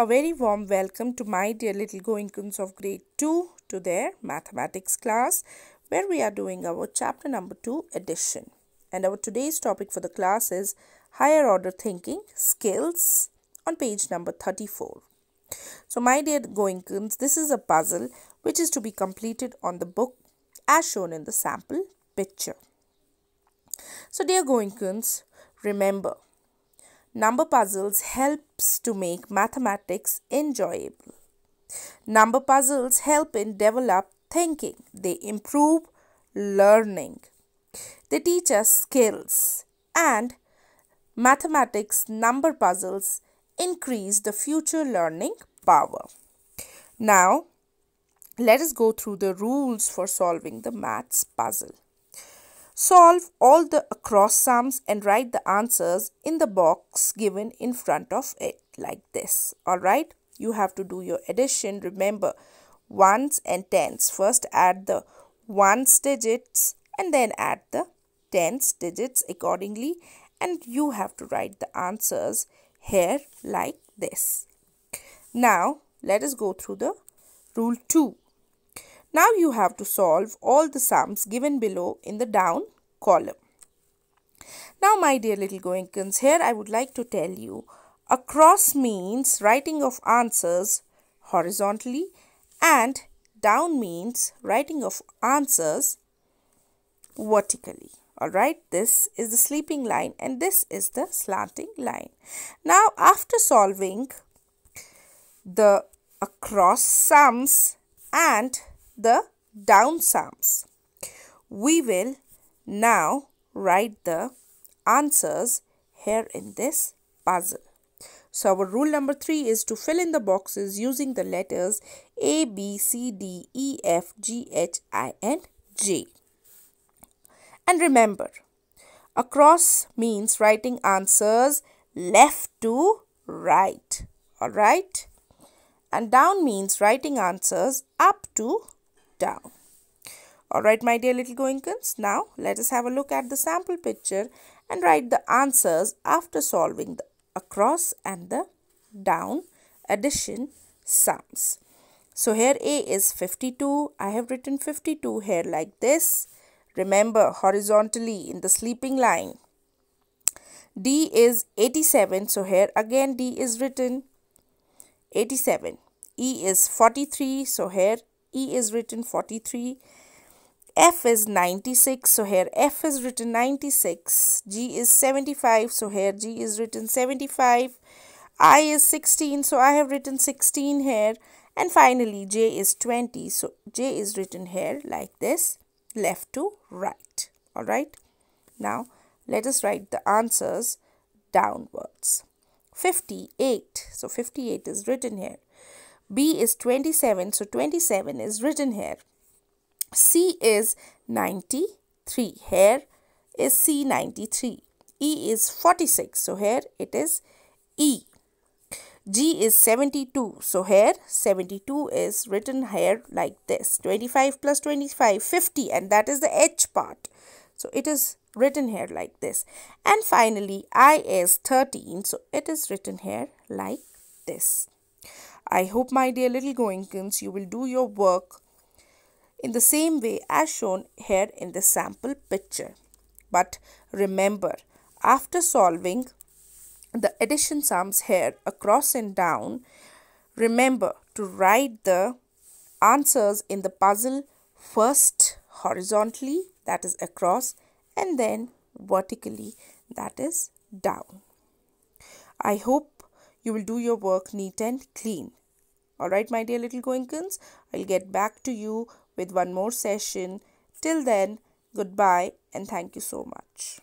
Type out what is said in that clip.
A very warm welcome to my dear little goinkins of grade 2 to their mathematics class where we are doing our chapter number 2 addition. And our today's topic for the class is higher order thinking skills on page number 34. So my dear goinkins, this is a puzzle which is to be completed on the book as shown in the sample picture. So dear goinkins, remember Number puzzles helps to make mathematics enjoyable. Number puzzles help in develop thinking. They improve learning. They teach us skills and mathematics number puzzles increase the future learning power. Now, let us go through the rules for solving the maths puzzle. Solve all the across sums and write the answers in the box given in front of it like this. Alright, you have to do your addition. Remember, ones and tens. First add the ones digits and then add the tens digits accordingly and you have to write the answers here like this. Now, let us go through the rule 2. Now you have to solve all the sums given below in the down column. Now my dear little goinkins, here I would like to tell you across means writing of answers horizontally and down means writing of answers vertically. Alright, this is the sleeping line and this is the slanting line. Now after solving the across sums and the down sums. We will now write the answers here in this puzzle. So our rule number 3 is to fill in the boxes using the letters A, B, C, D, E, F, G, H, I and J. And remember, across means writing answers left to right. Alright? And down means writing answers up to down. Alright my dear little goinkins. now let us have a look at the sample picture and write the answers after solving the across and the down addition sums. So here A is 52, I have written 52 here like this. Remember horizontally in the sleeping line. D is 87, so here again D is written 87. E is 43, so here E is written 43. F is 96. So here F is written 96. G is 75. So here G is written 75. I is 16. So I have written 16 here. And finally J is 20. So J is written here like this. Left to right. Alright. Now let us write the answers downwards. 58. So 58 is written here. B is 27, so 27 is written here. C is 93, here is C 93. E is 46, so here it is E. G is 72, so here 72 is written here like this. 25 plus 25, 50 and that is the H part. So it is written here like this. And finally, I is 13, so it is written here like this. I hope, my dear little goinkins, you will do your work in the same way as shown here in the sample picture. But remember, after solving the addition sums here across and down, remember to write the answers in the puzzle first horizontally, that is across, and then vertically, that is down. I hope you will do your work neat and clean. Alright, my dear little goinkins, I'll get back to you with one more session. Till then, goodbye and thank you so much.